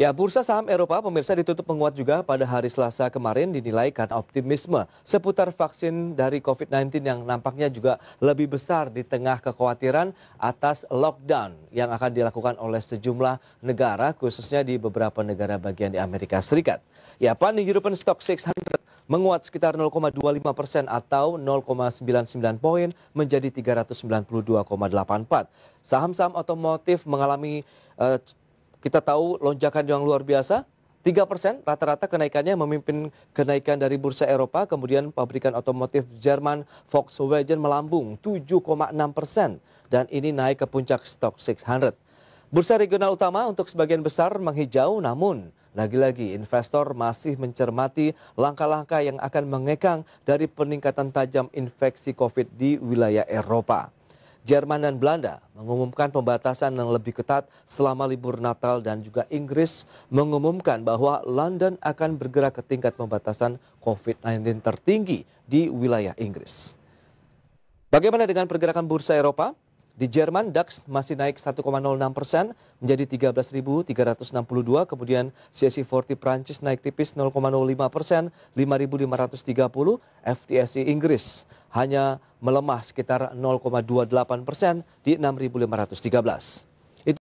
Ya, bursa saham Eropa pemirsa ditutup menguat juga pada hari Selasa kemarin dinilai karena optimisme seputar vaksin dari COVID-19 yang nampaknya juga lebih besar di tengah kekhawatiran atas lockdown yang akan dilakukan oleh sejumlah negara khususnya di beberapa negara bagian di Amerika Serikat. Ya, Pan European Stock 600 menguat sekitar 0,25 persen atau 0,99 poin menjadi 392,84. Saham-saham otomotif mengalami eh, kita tahu lonjakan yang luar biasa, 3 persen rata-rata kenaikannya memimpin kenaikan dari bursa Eropa, kemudian pabrikan otomotif Jerman Volkswagen melambung 7,6 persen dan ini naik ke puncak stok 600. Bursa regional utama untuk sebagian besar menghijau namun lagi-lagi investor masih mencermati langkah-langkah yang akan mengekang dari peningkatan tajam infeksi COVID di wilayah Eropa. Jerman dan Belanda mengumumkan pembatasan yang lebih ketat selama libur Natal dan juga Inggris mengumumkan bahwa London akan bergerak ke tingkat pembatasan COVID-19 tertinggi di wilayah Inggris. Bagaimana dengan pergerakan bursa Eropa? Di Jerman, DAX masih naik 1,06 persen menjadi 13.362. Kemudian CAC 40 Prancis naik tipis 0,05 persen, 5.530. FTSE Inggris hanya melemah sekitar 0,28 persen di 6.513.